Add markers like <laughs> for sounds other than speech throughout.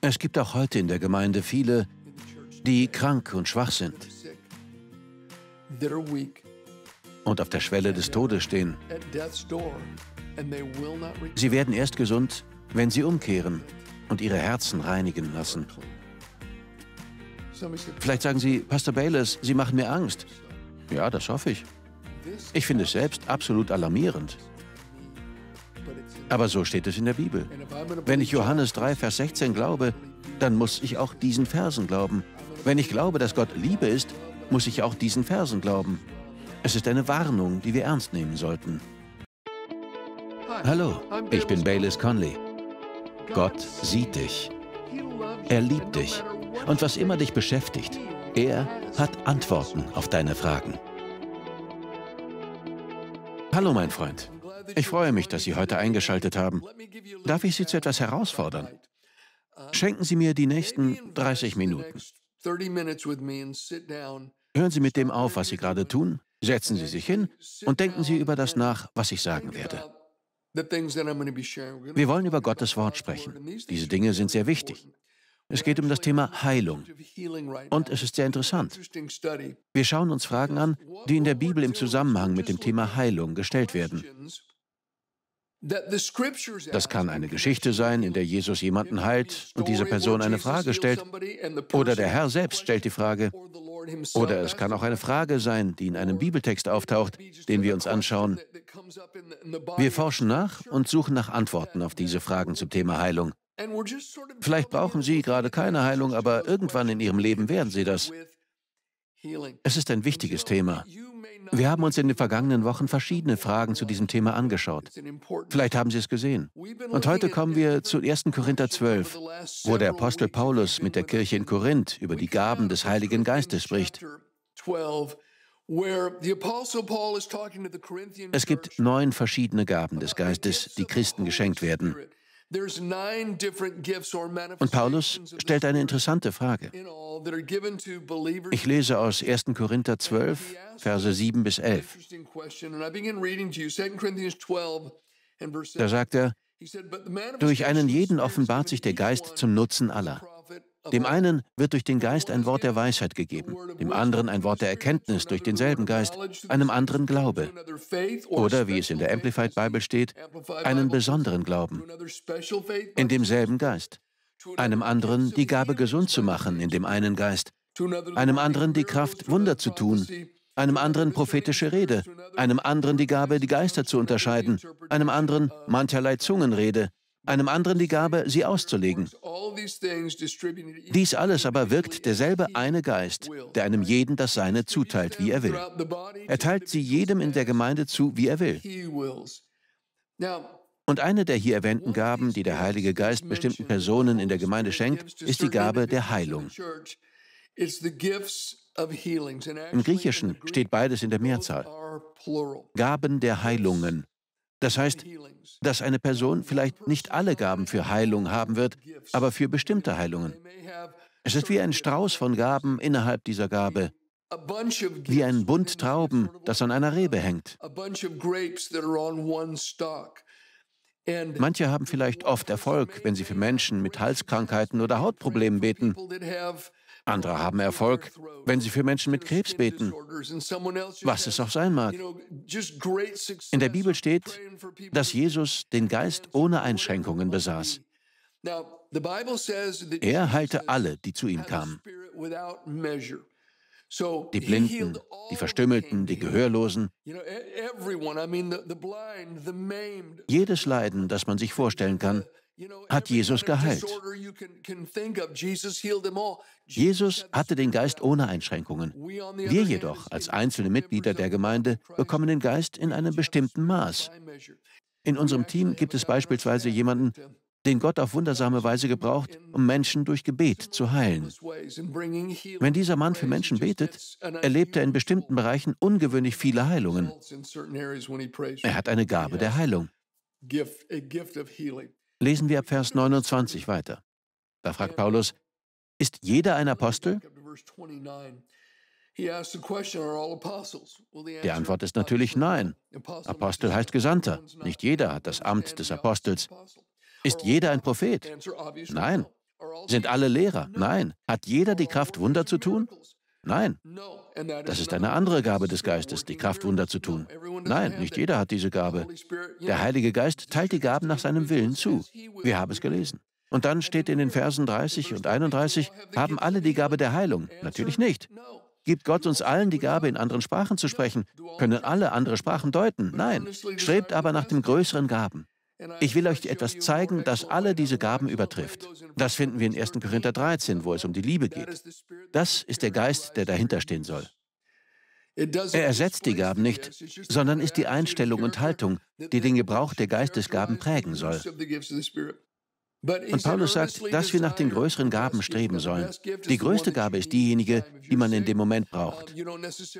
Es gibt auch heute in der Gemeinde viele, die krank und schwach sind und auf der Schwelle des Todes stehen. Sie werden erst gesund, wenn sie umkehren und ihre Herzen reinigen lassen. Vielleicht sagen Sie, Pastor Bayless, Sie machen mir Angst. Ja, das hoffe ich. Ich finde es selbst absolut alarmierend. Aber so steht es in der Bibel. Wenn ich Johannes 3, Vers 16 glaube, dann muss ich auch diesen Versen glauben. Wenn ich glaube, dass Gott Liebe ist, muss ich auch diesen Versen glauben. Es ist eine Warnung, die wir ernst nehmen sollten. Hallo, ich bin Baylis Conley. Gott sieht dich. Er liebt dich. Und was immer dich beschäftigt, er hat Antworten auf deine Fragen. Hallo, mein Freund. Ich freue mich, dass Sie heute eingeschaltet haben. Darf ich Sie zu etwas herausfordern? Schenken Sie mir die nächsten 30 Minuten. Hören Sie mit dem auf, was Sie gerade tun, setzen Sie sich hin und denken Sie über das nach, was ich sagen werde. Wir wollen über Gottes Wort sprechen. Diese Dinge sind sehr wichtig. Es geht um das Thema Heilung. Und es ist sehr interessant. Wir schauen uns Fragen an, die in der Bibel im Zusammenhang mit dem Thema Heilung gestellt werden. Das kann eine Geschichte sein, in der Jesus jemanden heilt und dieser Person eine Frage stellt. Oder der Herr selbst stellt die Frage. Oder es kann auch eine Frage sein, die in einem Bibeltext auftaucht, den wir uns anschauen. Wir forschen nach und suchen nach Antworten auf diese Fragen zum Thema Heilung. Vielleicht brauchen Sie gerade keine Heilung, aber irgendwann in Ihrem Leben werden Sie das. Es ist ein wichtiges Thema. Wir haben uns in den vergangenen Wochen verschiedene Fragen zu diesem Thema angeschaut. Vielleicht haben Sie es gesehen. Und heute kommen wir zu 1. Korinther 12, wo der Apostel Paulus mit der Kirche in Korinth über die Gaben des Heiligen Geistes spricht. Es gibt neun verschiedene Gaben des Geistes, die Christen geschenkt werden. Und Paulus stellt eine interessante Frage. Ich lese aus 1. Korinther 12, Verse 7 bis 11. Da sagt er, durch einen jeden offenbart sich der Geist zum Nutzen aller. Dem einen wird durch den Geist ein Wort der Weisheit gegeben, dem anderen ein Wort der Erkenntnis durch denselben Geist, einem anderen Glaube. Oder, wie es in der Amplified Bible steht, einen besonderen Glauben. In demselben Geist. Einem anderen die Gabe gesund zu machen in dem einen Geist. Einem anderen die Kraft, Wunder zu tun. Einem anderen prophetische Rede. Einem anderen die Gabe, die Geister zu unterscheiden. Einem anderen mancherlei Zungenrede einem anderen die Gabe, sie auszulegen. Dies alles aber wirkt derselbe eine Geist, der einem jeden das Seine zuteilt, wie er will. Er teilt sie jedem in der Gemeinde zu, wie er will. Und eine der hier erwähnten Gaben, die der Heilige Geist bestimmten Personen in der Gemeinde schenkt, ist die Gabe der Heilung. Im Griechischen steht beides in der Mehrzahl. Gaben der Heilungen. Das heißt, dass eine Person vielleicht nicht alle Gaben für Heilung haben wird, aber für bestimmte Heilungen. Es ist wie ein Strauß von Gaben innerhalb dieser Gabe, wie ein Bund Trauben, das an einer Rebe hängt. Manche haben vielleicht oft Erfolg, wenn sie für Menschen mit Halskrankheiten oder Hautproblemen beten. Andere haben Erfolg, wenn sie für Menschen mit Krebs beten, was es auch sein mag. In der Bibel steht, dass Jesus den Geist ohne Einschränkungen besaß. Er heilte alle, die zu ihm kamen. Die Blinden, die Verstümmelten, die Gehörlosen. Jedes Leiden, das man sich vorstellen kann, hat Jesus geheilt. Jesus hatte den Geist ohne Einschränkungen. Wir jedoch als einzelne Mitglieder der Gemeinde bekommen den Geist in einem bestimmten Maß. In unserem Team gibt es beispielsweise jemanden, den Gott auf wundersame Weise gebraucht, um Menschen durch Gebet zu heilen. Wenn dieser Mann für Menschen betet, erlebt er in bestimmten Bereichen ungewöhnlich viele uh, Heilungen. Er hat eine Gabe der Heilung lesen wir ab Vers 29 weiter. Da fragt Paulus, ist jeder ein Apostel? Die Antwort ist natürlich nein. Apostel heißt Gesandter. Nicht jeder hat das Amt des Apostels. Ist jeder ein Prophet? Nein. Sind alle Lehrer? Nein. Hat jeder die Kraft, Wunder zu tun? Nein, das ist eine andere Gabe des Geistes, die Kraft, Wunder zu tun. Nein, nicht jeder hat diese Gabe. Der Heilige Geist teilt die Gaben nach seinem Willen zu. Wir haben es gelesen. Und dann steht in den Versen 30 und 31, haben alle die Gabe der Heilung? Natürlich nicht. Gibt Gott uns allen die Gabe, in anderen Sprachen zu sprechen? Können alle andere Sprachen deuten? Nein. Strebt aber nach den größeren Gaben. Ich will euch etwas zeigen, das alle diese Gaben übertrifft. Das finden wir in 1. Korinther 13, wo es um die Liebe geht. Das ist der Geist, der dahinterstehen soll. Er ersetzt die Gaben nicht, sondern ist die Einstellung und Haltung, die den Gebrauch der Geistesgaben prägen soll. Und Paulus sagt, dass wir nach den größeren Gaben streben sollen. Die größte Gabe ist diejenige, die man in dem Moment braucht.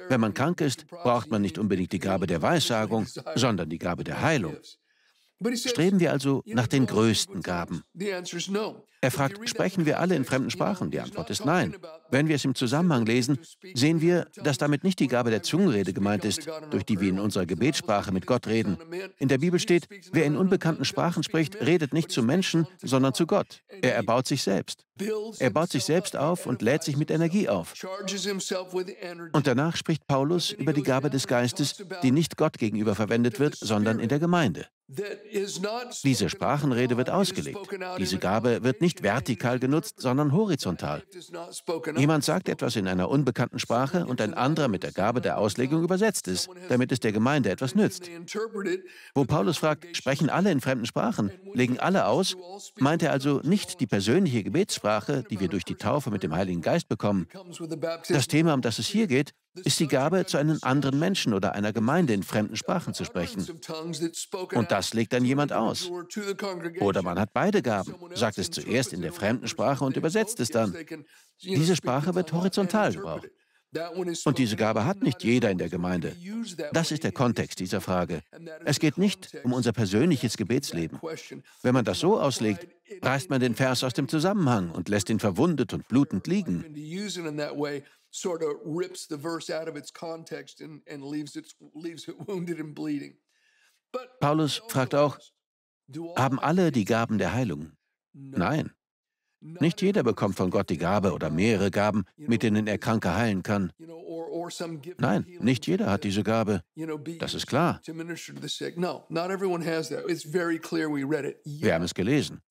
Wenn man krank ist, braucht man nicht unbedingt die Gabe der Weissagung, sondern die Gabe der Heilung. Streben wir also nach den größten Gaben? Er fragt, sprechen wir alle in fremden Sprachen? Die Antwort ist nein. Wenn wir es im Zusammenhang lesen, sehen wir, dass damit nicht die Gabe der Zungenrede gemeint ist, durch die wir in unserer Gebetssprache mit Gott reden. In der Bibel steht, wer in unbekannten Sprachen spricht, redet nicht zu Menschen, sondern zu Gott. Er erbaut sich selbst. Er baut sich selbst auf und lädt sich mit Energie auf. Und danach spricht Paulus über die Gabe des Geistes, die nicht Gott gegenüber verwendet wird, sondern in der Gemeinde. Diese Sprachenrede wird ausgelegt. Diese Gabe wird nicht vertikal genutzt, sondern horizontal. Jemand sagt etwas in einer unbekannten Sprache und ein anderer mit der Gabe der Auslegung übersetzt es, damit es der Gemeinde etwas nützt. Wo Paulus fragt, sprechen alle in fremden Sprachen, legen alle aus, meint er also nicht die persönliche Gebetssprache, die wir durch die Taufe mit dem Heiligen Geist bekommen. Das Thema, um das es hier geht, ist die Gabe, zu einem anderen Menschen oder einer Gemeinde in fremden Sprachen zu sprechen. Und das legt dann jemand aus. Oder man hat beide Gaben, sagt es zuerst in der fremden Sprache und übersetzt es dann. Diese Sprache wird horizontal gebraucht. Und diese Gabe hat nicht jeder in der Gemeinde. Das ist der Kontext dieser Frage. Es geht nicht um unser persönliches Gebetsleben. Wenn man das so auslegt, reißt man den Vers aus dem Zusammenhang und lässt ihn verwundet und blutend liegen sort of rips the verse out of its context and, and leaves, it, leaves it <laughs> wounded and bleeding. Paulus fragt auch, haben alle die Gaben der Heilung? Nein. Nicht jeder bekommt von Gott die Gabe oder mehrere Gaben, mit denen er Kranke heilen kann. Nein, nicht jeder hat diese Gabe. Das ist klar. Wir haben es gelesen.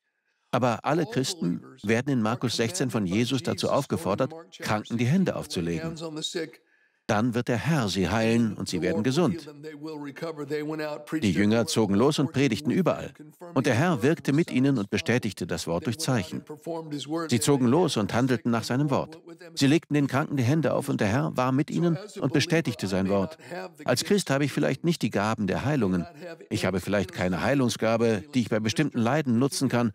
Aber alle Christen werden in Markus 16 von Jesus dazu aufgefordert, Kranken die Hände aufzulegen. Dann wird der Herr sie heilen und sie werden gesund. Die Jünger zogen los und predigten überall. Und der Herr wirkte mit ihnen und bestätigte das Wort durch Zeichen. Sie zogen los und handelten nach seinem Wort. Sie legten den Kranken die Hände auf und der Herr war mit ihnen und bestätigte sein Wort. Als Christ habe ich vielleicht nicht die Gaben der Heilungen. Ich habe vielleicht keine Heilungsgabe, die ich bei bestimmten Leiden nutzen kann.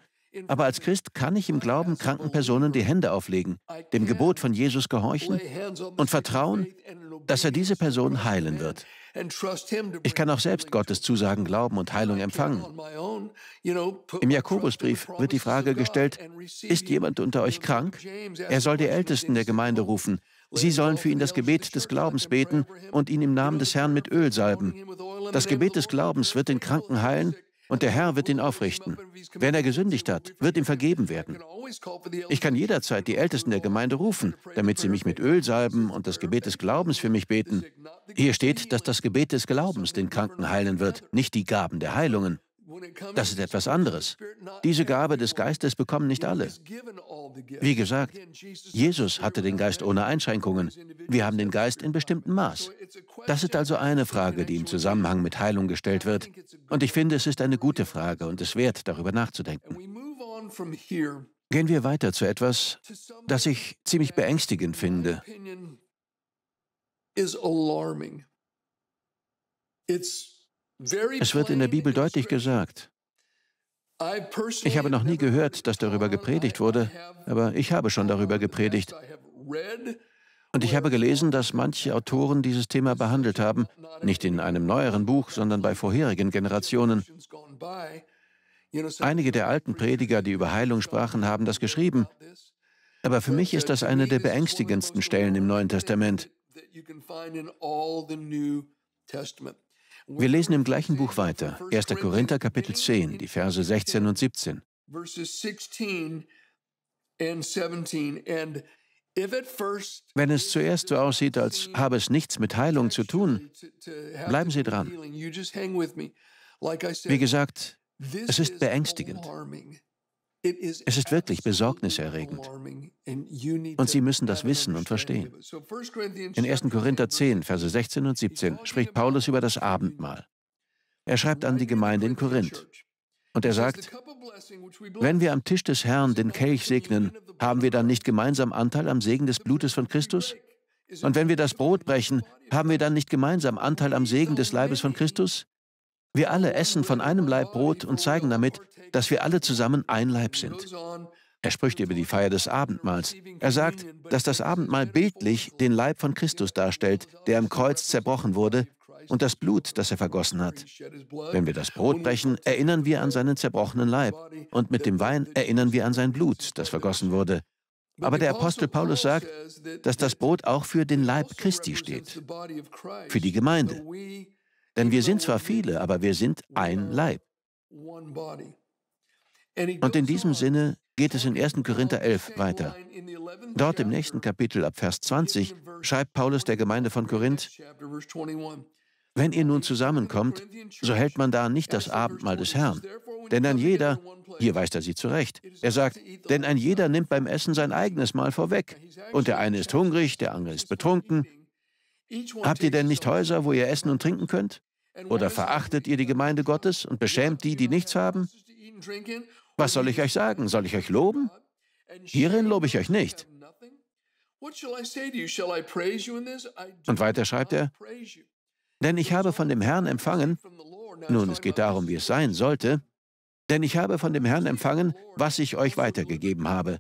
Aber als Christ kann ich im Glauben kranken Personen die Hände auflegen, dem Gebot von Jesus gehorchen und vertrauen, dass er diese Person heilen wird. Ich kann auch selbst Gottes Zusagen glauben und Heilung empfangen. Im Jakobusbrief wird die Frage gestellt, ist jemand unter euch krank? Er soll die Ältesten der Gemeinde rufen. Sie sollen für ihn das Gebet des Glaubens beten und ihn im Namen des Herrn mit Öl salben. Das Gebet des Glaubens wird den Kranken heilen und der Herr wird ihn aufrichten. Wenn er gesündigt hat, wird ihm vergeben werden. Ich kann jederzeit die Ältesten der Gemeinde rufen, damit sie mich mit Öl salben und das Gebet des Glaubens für mich beten. Hier steht, dass das Gebet des Glaubens den Kranken heilen wird, nicht die Gaben der Heilungen. Das ist etwas anderes. Diese Gabe des Geistes bekommen nicht alle. Wie gesagt, Jesus hatte den Geist ohne Einschränkungen. Wir haben den Geist in bestimmtem Maß. Das ist also eine Frage, die im Zusammenhang mit Heilung gestellt wird. Und ich finde, es ist eine gute Frage und es wert, darüber nachzudenken. Gehen wir weiter zu etwas, das ich ziemlich beängstigend finde. It's es wird in der Bibel deutlich gesagt. Ich habe noch nie gehört, dass darüber uh, gepredigt wurde, aber ich habe schon darüber gepredigt. Und ich habe gelesen, dass manche Autoren dieses Thema behandelt haben, nicht in einem neueren Buch, sondern bei vorherigen Generationen. Einige der alten Prediger, die über Heilung sprachen, haben das geschrieben. Aber für mich ist das eine der beängstigendsten Stellen im Neuen Testament. Wir lesen im gleichen Buch weiter, 1. Korinther Kapitel 10, die Verse 16 und 17. Wenn es zuerst so aussieht, als habe es nichts mit Heilung zu tun, bleiben Sie dran. Wie gesagt, es ist beängstigend. Es ist wirklich besorgniserregend. Und Sie müssen das wissen und verstehen. In 1. Korinther 10, Verse 16 und 17 spricht Paulus über das Abendmahl. Er schreibt an die Gemeinde in Korinth. Und er sagt, wenn wir am Tisch des Herrn den Kelch segnen, haben wir dann nicht gemeinsam Anteil am Segen des Blutes von Christus? Und wenn wir das Brot brechen, haben wir dann nicht gemeinsam Anteil am Segen des Leibes von Christus? Wir alle essen von einem Leib Brot und zeigen damit, dass wir alle zusammen ein Leib sind. Er spricht über die Feier des Abendmahls. Er sagt, dass das Abendmahl bildlich den Leib von Christus darstellt, der am Kreuz zerbrochen wurde, und das Blut, das er vergossen hat. Wenn wir das Brot brechen, erinnern wir an seinen zerbrochenen Leib, und mit dem Wein erinnern wir an sein Blut, das vergossen wurde. Aber der Apostel Paulus sagt, dass das Brot auch für den Leib Christi steht, für die Gemeinde. Denn wir sind zwar viele, aber wir sind ein Leib. Und in diesem Sinne geht es in 1. Korinther 11 weiter. Dort im nächsten Kapitel ab Vers 20 schreibt Paulus der Gemeinde von Korinth, wenn ihr nun zusammenkommt, so hält man da nicht das Abendmahl des Herrn. Denn ein jeder, hier weist er sie zurecht, er sagt, denn ein jeder nimmt beim Essen sein eigenes Mahl vorweg. Und der eine ist hungrig, der andere ist betrunken. Habt ihr denn nicht Häuser, wo ihr essen und trinken könnt? Oder verachtet ihr die Gemeinde Gottes und beschämt die, die nichts haben? Was soll ich euch sagen? Soll ich euch loben? Hierin lobe ich euch nicht. Und weiter schreibt er, denn ich habe von dem Herrn empfangen, nun, es geht darum, wie es sein sollte, denn ich habe von dem Herrn empfangen, was ich euch weitergegeben habe.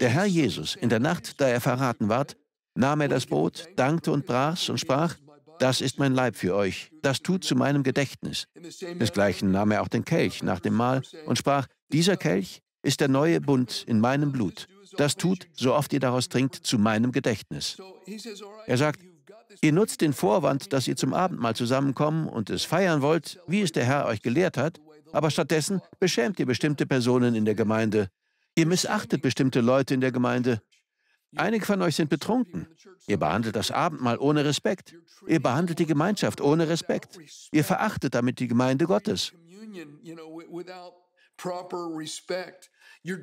Der Herr Jesus, in der Nacht, da er verraten ward, nahm er das Brot, dankte und brach's und sprach, das ist mein Leib für euch, das tut zu meinem Gedächtnis. Desgleichen nahm er auch den Kelch nach dem Mahl und sprach, dieser Kelch ist der neue Bund in meinem Blut. Das tut, so oft ihr daraus trinkt, zu meinem Gedächtnis. Er sagt, ihr nutzt den Vorwand, dass ihr zum Abendmahl zusammenkommen und es feiern wollt, wie es der Herr euch gelehrt hat, aber stattdessen beschämt ihr bestimmte Personen in der Gemeinde. Ihr missachtet bestimmte Leute in der Gemeinde Einige von euch sind betrunken. Ihr behandelt das Abendmahl ohne Respekt. Ihr behandelt die Gemeinschaft ohne Respekt. Ihr verachtet damit die Gemeinde Gottes.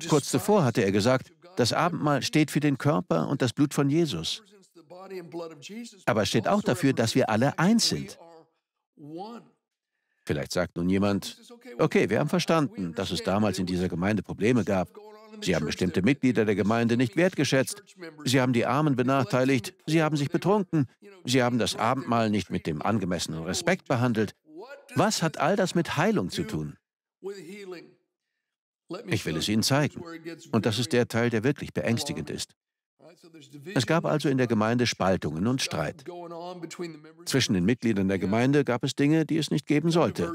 Kurz zuvor hatte er gesagt, das Abendmahl steht für den Körper und das Blut von Jesus. Aber es steht auch dafür, dass wir alle eins sind. Vielleicht sagt nun jemand, okay, wir haben verstanden, dass es damals in dieser Gemeinde Probleme gab. Sie haben bestimmte Mitglieder der Gemeinde nicht wertgeschätzt. Sie haben die Armen benachteiligt. Sie haben sich betrunken. Sie haben das Abendmahl nicht mit dem angemessenen Respekt behandelt. Was hat all das mit Heilung zu tun? Ich will es Ihnen zeigen. Und das ist der Teil, der wirklich beängstigend ist. Es gab also in der Gemeinde Spaltungen und Streit. Zwischen den Mitgliedern der Gemeinde gab es Dinge, die es nicht geben sollte.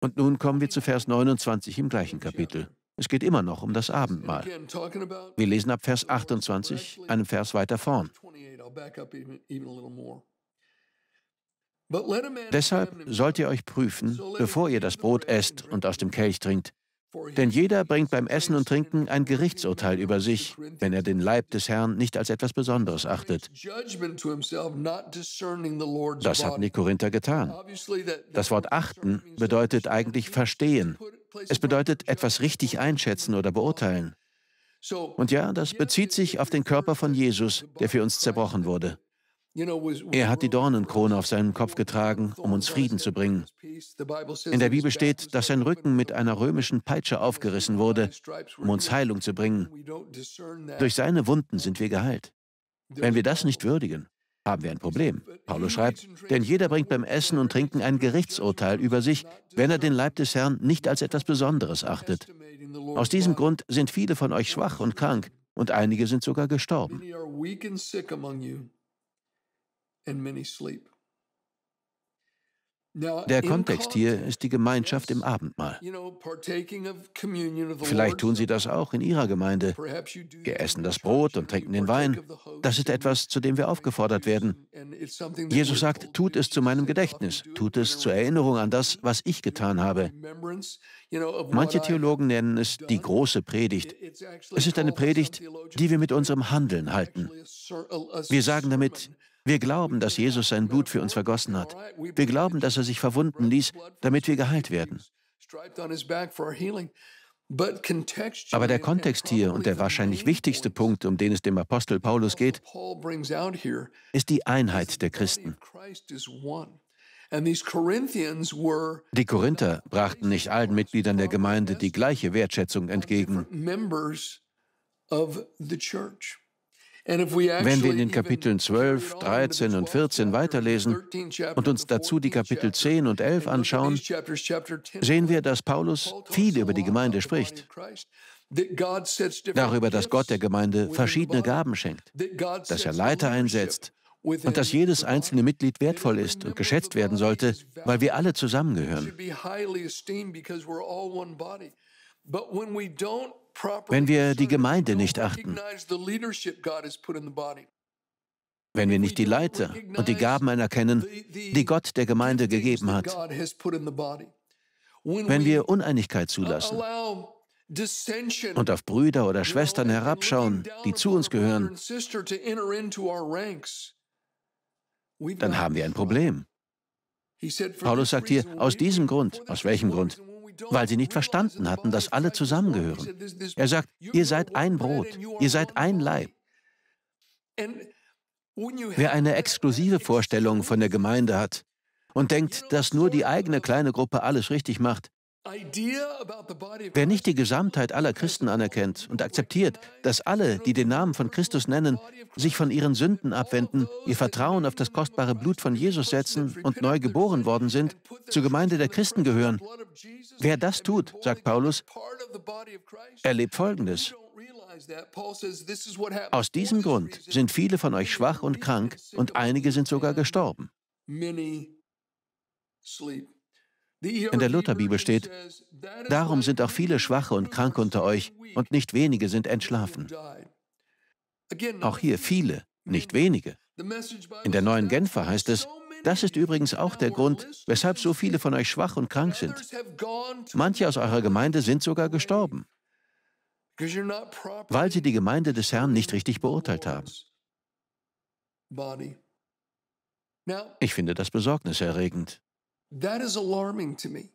Und nun kommen wir zu Vers 29 im gleichen Kapitel. Es geht immer noch um das Abendmahl. Wir lesen ab Vers 28, einen Vers weiter vorn. Deshalb sollt ihr euch prüfen, bevor ihr das Brot esst und aus dem Kelch trinkt, denn jeder bringt beim Essen und Trinken ein Gerichtsurteil über sich, wenn er den Leib des Herrn nicht als etwas Besonderes achtet. Das hat Nikorinther getan. Das Wort achten bedeutet eigentlich verstehen. Es bedeutet etwas richtig einschätzen oder beurteilen. Und ja, das bezieht sich auf den Körper von Jesus, der für uns zerbrochen wurde. Er hat die Dornenkrone auf seinem Kopf getragen, um uns Frieden zu bringen. In der Bibel steht, dass sein Rücken mit einer römischen Peitsche aufgerissen wurde, um uns Heilung zu bringen. Durch seine Wunden sind wir geheilt. Wenn wir das nicht würdigen, haben wir ein Problem. Paulus schreibt, denn jeder bringt beim Essen und Trinken ein Gerichtsurteil über sich, wenn er den Leib des Herrn nicht als etwas Besonderes achtet. Aus diesem Grund sind viele von euch schwach und krank und einige sind sogar gestorben. Der Kontext hier ist die Gemeinschaft im Abendmahl. Vielleicht tun Sie das auch in Ihrer Gemeinde. Wir essen das Brot und trinken den Wein. Das ist etwas, zu dem wir aufgefordert werden. Jesus sagt, tut es zu meinem Gedächtnis, tut es zur Erinnerung an das, was ich getan habe. Manche Theologen nennen es die große Predigt. Es ist eine Predigt, die wir mit unserem Handeln halten. Wir sagen damit, wir glauben, dass Jesus sein Blut für uns vergossen hat. Wir glauben, dass er sich verwunden ließ, damit wir geheilt werden. Aber der Kontext hier und der wahrscheinlich wichtigste Punkt, um den es dem Apostel Paulus geht, ist die Einheit der Christen. Die Korinther brachten nicht allen Mitgliedern der Gemeinde die gleiche Wertschätzung entgegen. Wenn wir in den Kapiteln 12, 13 und 14 weiterlesen und uns dazu die Kapitel 10 und 11 anschauen, sehen wir, dass Paulus viel über die Gemeinde spricht. Darüber, dass Gott der Gemeinde verschiedene Gaben schenkt, dass er Leiter einsetzt und dass jedes einzelne Mitglied wertvoll ist und geschätzt werden sollte, weil wir alle zusammengehören wenn wir die Gemeinde nicht achten, wenn wir nicht die Leiter und die Gaben anerkennen, die Gott der Gemeinde gegeben hat, wenn wir Uneinigkeit zulassen und auf Brüder oder Schwestern herabschauen, die zu uns gehören, dann haben wir ein Problem. Paulus sagt hier, aus diesem Grund, aus welchem Grund? weil sie nicht verstanden hatten, dass alle zusammengehören. Er sagt, ihr seid ein Brot, ihr seid ein Leib. Wer eine exklusive Vorstellung von der Gemeinde hat und denkt, dass nur die eigene kleine Gruppe alles richtig macht, Wer nicht die Gesamtheit aller Christen anerkennt und akzeptiert, dass alle, die den Namen von Christus nennen, sich von ihren Sünden abwenden, ihr Vertrauen auf das kostbare Blut von Jesus setzen und neu geboren worden sind, zur Gemeinde der Christen gehören, wer das tut, sagt Paulus, erlebt Folgendes. Aus diesem Grund sind viele von euch schwach und krank und einige sind sogar gestorben. In der Lutherbibel steht, darum sind auch viele Schwache und Krank unter euch und nicht wenige sind entschlafen. Auch hier viele, nicht wenige. In der neuen Genfer heißt es, das ist übrigens auch der Grund, weshalb so viele von euch schwach und krank sind. Manche aus eurer Gemeinde sind sogar gestorben, weil sie die Gemeinde des Herrn nicht richtig beurteilt haben. Ich finde das besorgniserregend. That is alarming to me.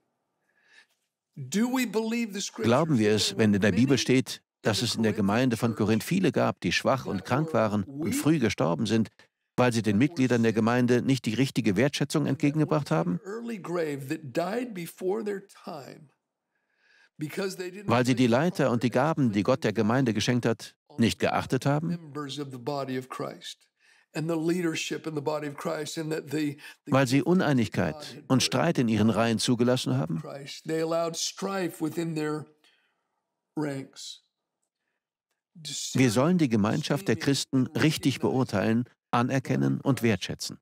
Glauben wir es, wenn in der Bibel steht, dass es in der Gemeinde von Korinth viele gab, die schwach und krank waren und früh gestorben sind, weil sie den Mitgliedern der Gemeinde nicht die richtige Wertschätzung entgegengebracht haben? Weil sie die Leiter und die Gaben, die Gott der Gemeinde geschenkt hat, nicht geachtet haben? weil sie Uneinigkeit und Streit in ihren Reihen zugelassen haben. Wir sollen die Gemeinschaft der Christen richtig beurteilen, anerkennen und wertschätzen.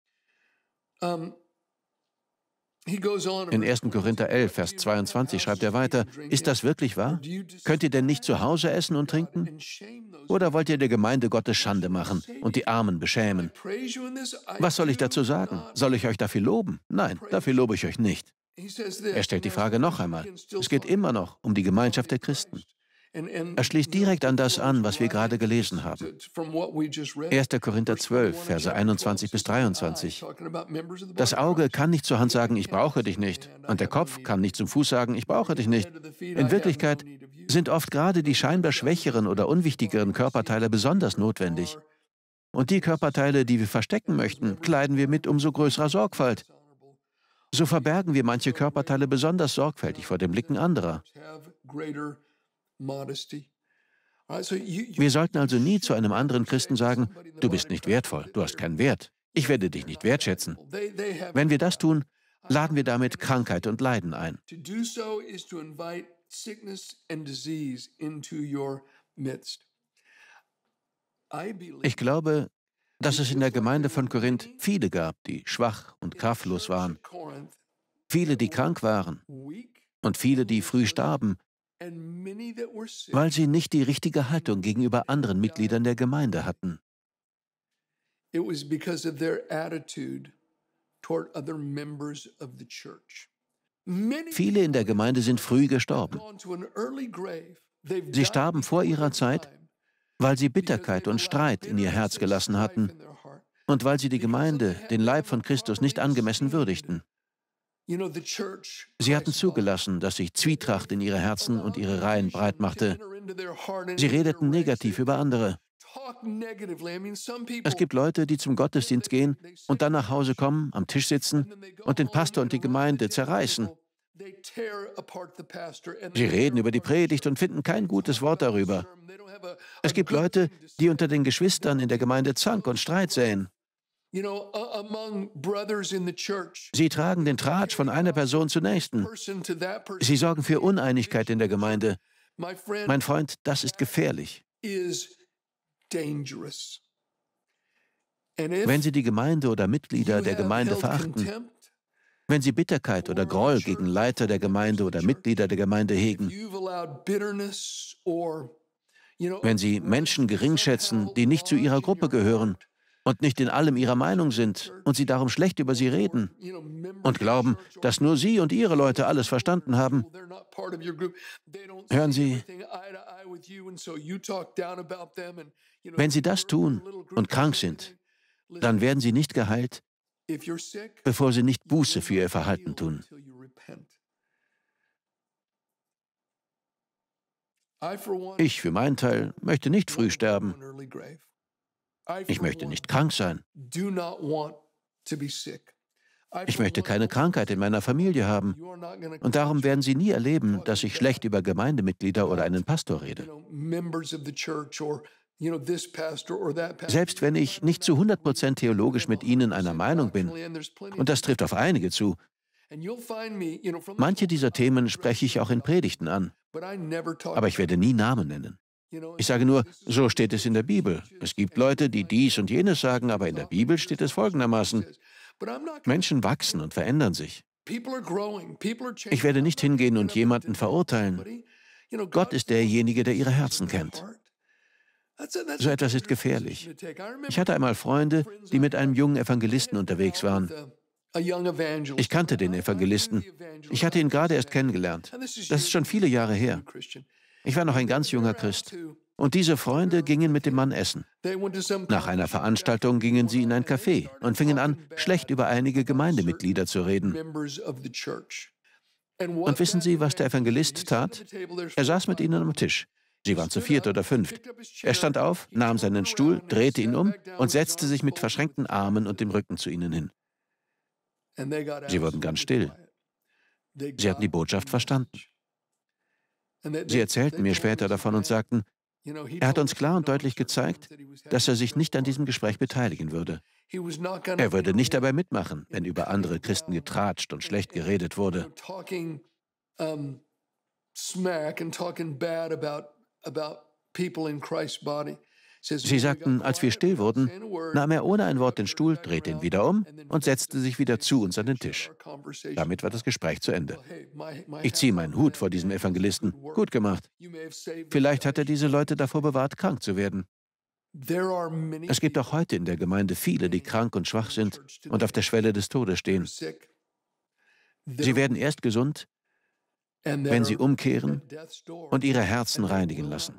In 1. Korinther 11, Vers 22 schreibt er weiter, ist das wirklich wahr? Könnt ihr denn nicht zu Hause essen und trinken? Oder wollt ihr der Gemeinde Gottes Schande machen und die Armen beschämen? Was soll ich dazu sagen? Soll ich euch dafür loben? Nein, dafür lobe ich euch nicht. Er stellt die Frage noch einmal. Es geht immer noch um die Gemeinschaft der Christen. Er schließt direkt an das an, was wir gerade gelesen haben. 1. Korinther 12, Verse 21 bis 23. Das Auge kann nicht zur Hand sagen, ich brauche dich nicht, und der Kopf kann nicht zum Fuß sagen, ich brauche dich nicht. In Wirklichkeit sind oft gerade die scheinbar schwächeren oder unwichtigeren Körperteile besonders notwendig. Und die Körperteile, die wir verstecken möchten, kleiden wir mit umso größerer Sorgfalt. So verbergen wir manche Körperteile besonders sorgfältig vor dem Blicken anderer. Wir sollten also nie zu einem anderen Christen sagen, du bist nicht wertvoll, du hast keinen Wert, ich werde dich nicht wertschätzen. Wenn wir das tun, laden wir damit Krankheit und Leiden ein. Ich glaube, dass es in der Gemeinde von Korinth viele gab, die schwach und kraftlos waren, viele, die krank waren und viele, die früh starben, weil sie nicht die richtige Haltung gegenüber anderen Mitgliedern der Gemeinde hatten. Viele in der Gemeinde sind früh gestorben. Sie starben vor ihrer Zeit, weil sie Bitterkeit und Streit in ihr Herz gelassen hatten und weil sie die Gemeinde, den Leib von Christus nicht angemessen würdigten. Sie hatten zugelassen, dass sich Zwietracht in ihre Herzen und ihre Reihen breitmachte. Sie redeten negativ über andere. Es gibt Leute, die zum Gottesdienst gehen und dann nach Hause kommen, am Tisch sitzen und den Pastor und die Gemeinde zerreißen. Sie reden über die Predigt und finden kein gutes Wort darüber. Es gibt Leute, die unter den Geschwistern in der Gemeinde Zank und Streit säen. Sie tragen den Tratsch von einer Person zur nächsten. Sie sorgen für Uneinigkeit in der Gemeinde. Mein Freund, das ist gefährlich. Wenn Sie die Gemeinde oder Mitglieder der Gemeinde verachten, wenn Sie Bitterkeit oder Groll gegen Leiter der Gemeinde oder Mitglieder der Gemeinde hegen, wenn Sie Menschen geringschätzen, die nicht zu Ihrer Gruppe gehören, und nicht in allem ihrer Meinung sind und sie darum schlecht über sie reden und glauben, dass nur sie und ihre Leute alles verstanden haben. Hören Sie, wenn Sie das tun und krank sind, dann werden Sie nicht geheilt, bevor Sie nicht Buße für Ihr Verhalten tun. Ich für meinen Teil möchte nicht früh sterben. Ich möchte nicht krank sein. Ich möchte keine Krankheit in meiner Familie haben. Und darum werden Sie nie erleben, dass ich schlecht über Gemeindemitglieder oder einen Pastor rede. Selbst wenn ich nicht zu 100% theologisch mit Ihnen einer Meinung bin, und das trifft auf einige zu, manche dieser Themen spreche ich auch in Predigten an, aber ich werde nie Namen nennen. Ich sage nur, so steht es in der Bibel. Es gibt Leute, die dies und jenes sagen, aber in der Bibel steht es folgendermaßen. Menschen wachsen und verändern sich. Ich werde nicht hingehen und jemanden verurteilen. Gott ist derjenige, der ihre Herzen kennt. So etwas ist gefährlich. Ich hatte einmal Freunde, die mit einem jungen Evangelisten unterwegs waren. Ich kannte den Evangelisten. Ich hatte ihn gerade erst kennengelernt. Das ist schon viele Jahre her. Ich war noch ein ganz junger Christ. Und diese Freunde gingen mit dem Mann essen. Nach einer Veranstaltung gingen sie in ein Café und fingen an, schlecht über einige Gemeindemitglieder zu reden. Und wissen Sie, was der Evangelist tat? Er saß mit ihnen am Tisch. Sie waren zu viert oder fünft. Er stand auf, nahm seinen Stuhl, drehte ihn um und setzte sich mit verschränkten Armen und dem Rücken zu ihnen hin. Sie wurden ganz still. Sie hatten die Botschaft verstanden. Sie erzählten mir später davon und sagten, er hat uns klar und deutlich gezeigt, dass er sich nicht an diesem Gespräch beteiligen würde. Er würde nicht dabei mitmachen, wenn über andere Christen getratscht und schlecht geredet wurde. Smack and talking bad about about people in Christ's body. Sie sagten, als wir still wurden, nahm er ohne ein Wort den Stuhl, drehte ihn wieder um und setzte sich wieder zu uns an den Tisch. Damit war das Gespräch zu Ende. Ich ziehe meinen Hut vor diesem Evangelisten. Gut gemacht. Vielleicht hat er diese Leute davor bewahrt, krank zu werden. Es gibt auch heute in der Gemeinde viele, die krank und schwach sind und auf der Schwelle des Todes stehen. Sie werden erst gesund, wenn sie umkehren und ihre Herzen reinigen lassen.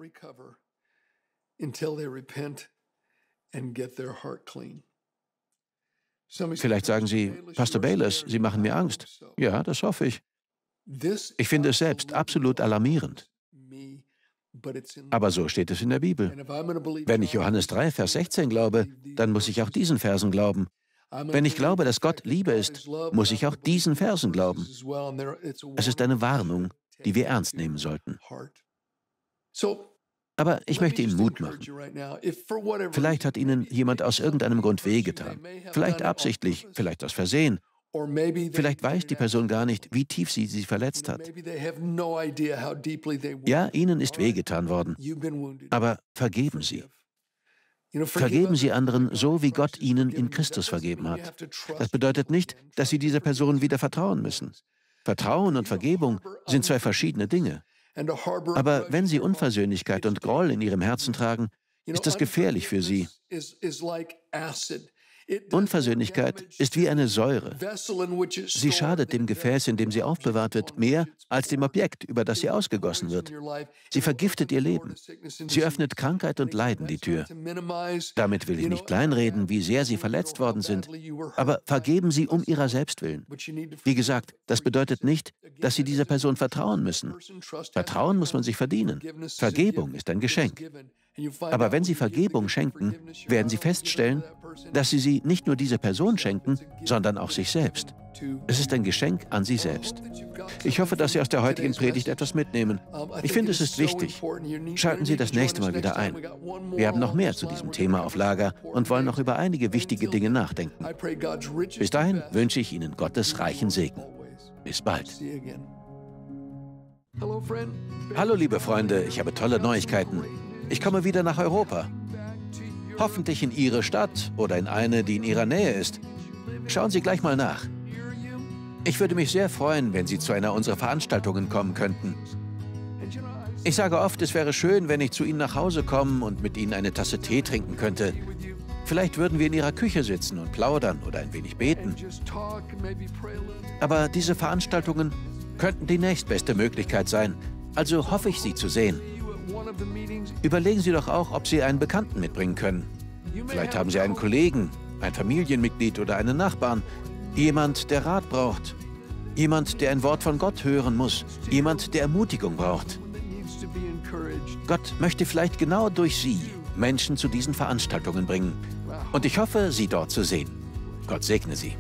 Vielleicht sagen Sie, Pastor Bayless, Sie machen mir Angst. Ja, das hoffe ich. Ich finde es selbst absolut alarmierend. Aber so steht es in der Bibel. Wenn ich Johannes 3, Vers 16 glaube, dann muss ich auch diesen Versen glauben. Wenn ich glaube, dass Gott Liebe ist, muss ich auch diesen Versen glauben. Es ist eine Warnung, die wir ernst nehmen sollten. Aber ich möchte Ihnen Mut machen. Vielleicht hat Ihnen jemand aus irgendeinem Grund wehgetan. Vielleicht absichtlich, vielleicht aus Versehen. Vielleicht weiß die Person gar nicht, wie tief sie sie verletzt hat. Ja, ihnen ist wehgetan worden, aber vergeben Sie. Vergeben Sie anderen so, wie Gott ihnen in Christus vergeben hat. Das bedeutet nicht, dass Sie dieser Person wieder vertrauen müssen. Vertrauen und Vergebung sind zwei verschiedene Dinge. Aber wenn sie Unversöhnlichkeit und Groll in ihrem Herzen tragen, ist das gefährlich für sie. Unversöhnlichkeit ist wie eine Säure. Sie schadet dem Gefäß, in dem sie aufbewahrt wird, mehr als dem Objekt, über das sie ausgegossen wird. Sie vergiftet ihr Leben. Sie öffnet Krankheit und Leiden die Tür. Damit will ich nicht kleinreden, wie sehr sie verletzt worden sind, aber vergeben sie um ihrer selbst willen. Wie gesagt, das bedeutet nicht, dass sie dieser Person vertrauen müssen. Vertrauen muss man sich verdienen. Vergebung ist ein Geschenk. Aber wenn Sie Vergebung schenken, werden Sie feststellen, dass Sie sie nicht nur dieser Person schenken, sondern auch sich selbst. Es ist ein Geschenk an Sie selbst. Ich hoffe, dass Sie aus der heutigen Predigt etwas mitnehmen. Ich finde, es ist wichtig. Schalten Sie das nächste Mal wieder ein. Wir haben noch mehr zu diesem Thema auf Lager und wollen noch über einige wichtige Dinge nachdenken. Bis dahin wünsche ich Ihnen Gottes reichen Segen. Bis bald. Hallo liebe Freunde, ich habe tolle Neuigkeiten. Ich komme wieder nach Europa. Hoffentlich in Ihre Stadt oder in eine, die in Ihrer Nähe ist. Schauen Sie gleich mal nach. Ich würde mich sehr freuen, wenn Sie zu einer unserer Veranstaltungen kommen könnten. Ich sage oft, es wäre schön, wenn ich zu Ihnen nach Hause kommen und mit Ihnen eine Tasse Tee trinken könnte. Vielleicht würden wir in Ihrer Küche sitzen und plaudern oder ein wenig beten. Aber diese Veranstaltungen könnten die nächstbeste Möglichkeit sein. Also hoffe ich, Sie zu sehen. Überlegen Sie doch auch, ob Sie einen Bekannten mitbringen können. Vielleicht haben Sie einen Kollegen, ein Familienmitglied oder einen Nachbarn. Jemand, der Rat braucht. Jemand, der ein Wort von Gott hören muss. Jemand, der Ermutigung braucht. Gott möchte vielleicht genau durch Sie Menschen zu diesen Veranstaltungen bringen. Und ich hoffe, Sie dort zu sehen. Gott segne Sie.